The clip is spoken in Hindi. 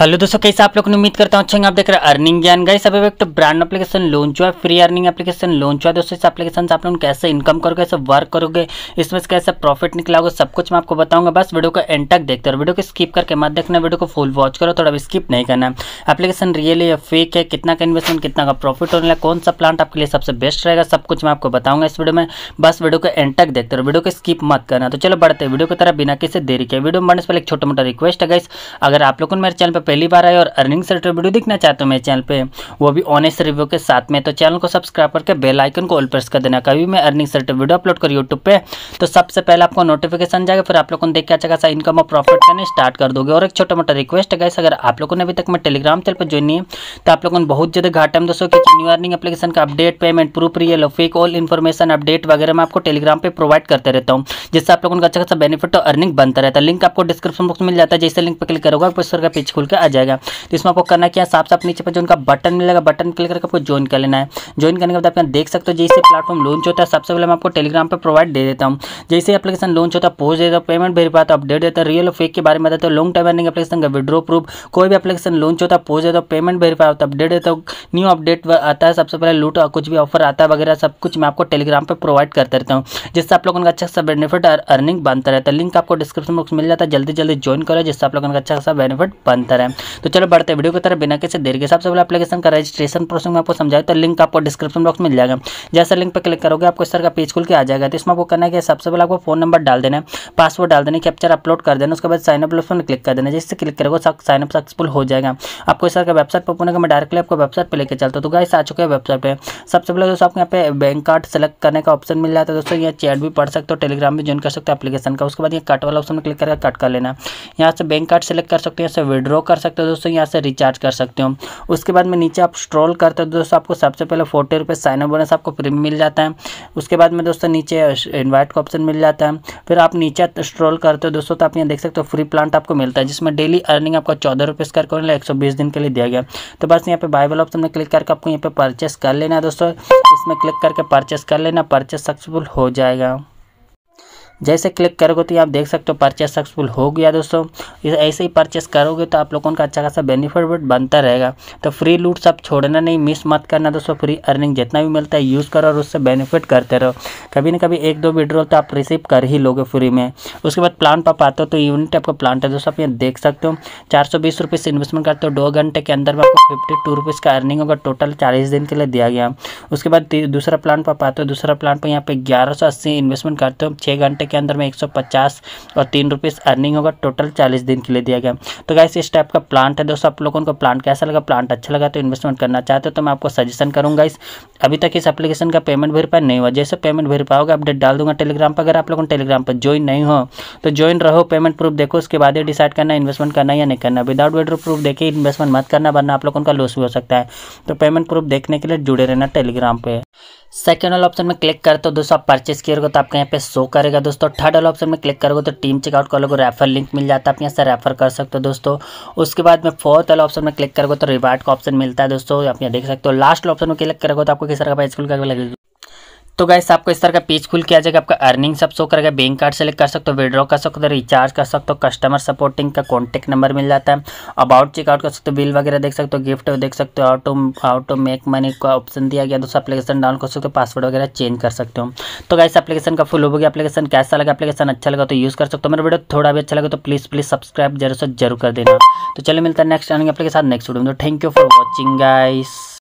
हेलो दोस्तों कैसे आप लोग ने उम्मीद करता हूँ अच्छे आप देख रहे हैं अर्निंग ज्ञान गाइस अभी एक तो ब्रांड एप्लीकेशन लॉन्च हुआ है फ्री अर्निंग एप्लीकेशन लॉन्च हुआ है दोस्तों इस एप्लीकेशन से आप लोग कैसे इनकम करोगे कैसे वर्क करोगे इसमें से कैसे प्रॉफिट निकलाओगे सब कुछ मैं आपको बताऊंगा बस वीडियो को एंड तक देखते रहो वीडियो को स्किप करके मत देखना वीडियो को फुल वॉच करो थोड़ा स्किप नहीं करना एप्लीकेशन रियल है फेक है कितना का इन्वेस्टमेंट कितना का प्रॉफिट होने लगा कौन सा प्लांट आपके लिए सबसे बेस्ट रहेगा सब कुछ मैं आपको बताऊंगा इस वीडियो में बस वीडियो को एंड तक देखते रहो वीडियो को स्किप मत करना तो चलो बढ़ते वीडियो की तरह बिना किसी देरी के वीडियो बनने से पहले एक छोटा मोटा रिक्वेस्ट है गाइस अगर आप लोगों ने मेरे चैनल पर पहली बार आए और अर्निंग से रिलेटेड वीडियो देखना चाहते हो मेरे चैनल पे वो भी ऑनेस्ट रिव्यू के साथ में तो चैनल को सब्सक्राइब करके बेल आइकन को ऑल प्रेस कर देना कभी मैं अर्निंग से रिलेटेड वीडियो अपलोड करूँ यूट्यूब पर तो सबसे पहले आपको नोटिफिकेशन जाएगा फिर आप लोगों ने देखा अच्छा खासा इनकम और प्रॉफिट करने स्टार्ट कर दोगे और एक छोटा मोटा रिक्वेस्ट है गैस अगर आप लोगों ने अभी तक मैं टेलीग्राम चैनल पर ज्वाइन नहीं तो आप लोगों ने बहुत ज़्यादा घाटा में दोस्तों की न्यू अर्निंग एप्लीकेशन का update payment proof real fake all information update वगैरह मैं आपको टेलीग्राम पर प्रोवाइड करते रहता हूँ जिससे आप लोगों का अच्छा खासा बेनिफिट और अर्निंग बनता रहता है लिंक आपको डिस्क्रिप्शन बॉक्स मिल जाता है जैसे लिंक पर क्लिक करोगे आप उसका पेज खुल के आ जाएगा तो इसमें आपको करना क्या साफ साफ नीचे पर जो उनका बटन मिलेगा बटन क्लिक करके आपको ज्वाइन कर लेना है ज्वाइन करने के बाद आप यहाँ देख सकते हो जैसे प्लेटफॉर्म लॉन्च होता है सबसे पहले मैं आपको टेलीग्राम पर प्रोवाइड दे देता हूँ जैसे एप्लीकेशन लॉन्च होता है पोस्ट देता हूँ पेमेंट भेज पाता अपडेट देता है रियल और फेक के बारे में बताता लॉन्ग टाइम अर्निंग एप्लीकेशन का विड्रो प्रूफ कोई भी एप्लीकेशन लॉन्च होता है पोस्ट देता हूँ पेमेंट भेज पाता अपडेट देता हूँ न्यू अपडेट आता है सबसे पहले लूट कुछ भी ऑफर आता है वगैरह सब कुछ मैं आपको टेलीग्राम पर प्रोवाइड करते रहता हूँ जिससे आप लोगों का अच्छा सा बेनिफिट और अर्निंग बनता रहता है लिंक आपको डिस्क्रिप्शन बॉक्स मिल जाता है जल्दी जल्दी ज्वाइन करो जिससे आप लोगों का अच्छा सा बेनिफिट बनता रहे है तो चलो बढ़ते हैं वीडियो की तरफ बिना किसी देर के हिसाब से पहले एप्लीकेशन का रजिस्ट्रेशन प्रोसेस में आपको समझाए तो लिंक आपको डिस्क्रिप्शन बॉक्स मिल जाएगा जैसे लिंक पर क्लिक करोगे आपको इस तरह का पेज खुल के आ जाएगा तो इसमें आपको करना है कि सबसे पहले आपको फोन नंबर डाल देना है पासवर्ड डाल देना कैप्चर अपलोड कर देना उसके बाद साइनअप ऑप्शन क्लिक कर देना जिससे क्लिक करोगे साइनअप सक्सेसफुल हो जाएगा आपको इस तरह का वेबसाइट पर पुनः मैं डायरेक्टली आपको वेबसाइट पर लेकर चलता हूँ तो गाइस आ चुके हैं वेबसाइट पर सबसे पहले दोस्तों आपको यहाँ पे बैंक कार्ड सेलेक्ट करने का ऑप्शन मिल जाता है दोस्तों यहाँ चैट भी पढ़ सकते हो टेलीग्राम भी ज्वाइन कर सकते हो एप्लीकेशन का उसके बाद यहाँ कट वाला ऑप्शन क्लिक करके कट कर लेना यहाँ से बैंक कार्ड सेलेक्ट कर सकते हैं यहाँ से विड्रॉ कर सकते हो दोस्तों यहाँ से रिचार्ज कर सकते हो उसके बाद में नीचे आप स्ट्रॉल करते हो दोस्तों आपको सबसे पहले फोर्टी रुपये साइन अप बोनस आपको फ्री मिल जाता है उसके बाद में दोस्तों नीचे इन्वाइट का ऑप्शन मिल जाता है फिर आप नीचे स्ट्रॉल करते हो दोस्तों तो आप यहाँ देख सकते हो फ्री प्लांट आपको मिलता है जिसमें डेली अर्निंग आपको चौदह रुपये करके को एक सौ बीस दिन के लिए दिया गया तो बस यहाँ पे बाइबल वाला ऑप्शन में क्लिक करके आपको यहाँ पे परचेस कर लेना है दोस्तों इसमें क्लिक करके परचेस कर लेना परचेस सक्सेसफुल हो जाएगा जैसे क्लिक करोगे तो आप देख सकते हो परचेस सक्सेसफुल हो गया दोस्तों ऐसे ही परचेस करोगे तो आप लोगों का अच्छा खासा बेनिफिट बनता रहेगा तो फ्री लूट सब छोड़ना नहीं मिस मत करना दोस्तों फ्री अर्निंग जितना भी मिलता है यूज़ करो और उससे बेनिफिट करते रहो कभी ना कभी एक दो विड्रॉल तो आप रिसीव कर ही लोगे फ्री में उसके बाद प्लान पर पाते हो तो यूनिट आपका प्लान है दोस्तों आप यहाँ देख सकते हो चार सौ बीस रुपये से इन्वेस्टमेंट करते हो दो घंटे के अंदर में आपको फिफ्टी टू रुपीज़ का अर्निंग होगा टोटल चालीस दिन के लिए दिया गया उसके बाद दूसरा प्लान पर पाते हो दूसरा प्लान पर यहाँ पे ग्यारह सौ अस्सी इन्वेस्टमेंट करते हो छः घंटे के अंदर में 150 और तीन रुपीस अर्निंग होगा टोटल 40 दिन के लिए दिया गया तो गाइस इस टाइप का प्लांट है दोस्तों आप लोगों को प्लांट कैसा लगा प्लांट अच्छा लगा तो इन्वेस्टमेंट करना चाहते हो तो मैं आपको सजेशन करूँगा इस अभी तक इस एप्लीकेशन का पेमेंट वेरीफाई नहीं हुआ जैसे पेमेंट भर पाओगे अपडेट डाल दूंगा टेलीग्राम पर अगर आप लोगों टेलीग्राम पर ज्वाइन नहीं हो तो ज्वाइन रहो पेमेंट प्रूफ देखो उसके बाद ही डिसाइड करना इन्वेस्टमेंट करना या नहीं करना विदाउट वेड प्रूफ देखे इन्वेस्टमेंट मत करना वरना आप लोगों का लॉस भी हो सकता है तो पेमेंट प्रूफ देखने के लिए जुड़े रहना टेलीग्राम पर सेकेंड वाला ऑप्शन में क्लिक करते हो दोस्तों आप परचेस किए तो आपके यहाँ पे शो करेगा दोस्तों दोस्तों थर्ड वाला ऑप्शन में क्लिक करोगे तो टीम चेकआउट कर लोगों रेफर लिंक मिल जाता है आप यहाँ से रेफर कर सकते हो दोस्तों उसके बाद में फोर्थ वाला ऑप्शन में क्लिक करोगे तो रिवार्ड का ऑप्शन मिलता है दोस्तों आप यहाँ देख सकते हो लास्ट ऑप्शन में क्लिक करोगे तो आपको किस तरह का स्कूल का लगेगा तो गैस आपको इस तरह का पेज खुल के आ जाएगा आपका अर्निंग सब शो करेगा बैंक कार्ड सेलेक्ट कर सकते हो विड्रॉ कर सकते हो रिचार्ज कर सकते हो कस्टमर सपोर्टिंग का कॉन्टैक्ट नंबर मिल जाता है अबाउट चेकआउट कर सकते हो बिल वगैरह देख सकते हो गिफ्ट देख सकते हो ऑटो ऑटो मेक मनी का ऑप्शन दिया गया दोस्तों अपलीकेशन डाउन कर सकते हो पासवर्ड वगैरह चेंज कर सकते हो तो गैस अपलीकेशन का फुल हो गया अपलीकेशन कैसा लगा अपलीकेशन अच्छा लगा तो यूज़ कर सकते हो मेरा वीडियो थोड़ा भी अच्छा लगा तो प्लीज़ प्लीज़ सब्सक्राइब जरूर से जरूर कर देना तो चलिए मिलता है नेक्स्ट अर्निंग अपने के साथ नेक्स्ट वीडियो में thank you for watching guys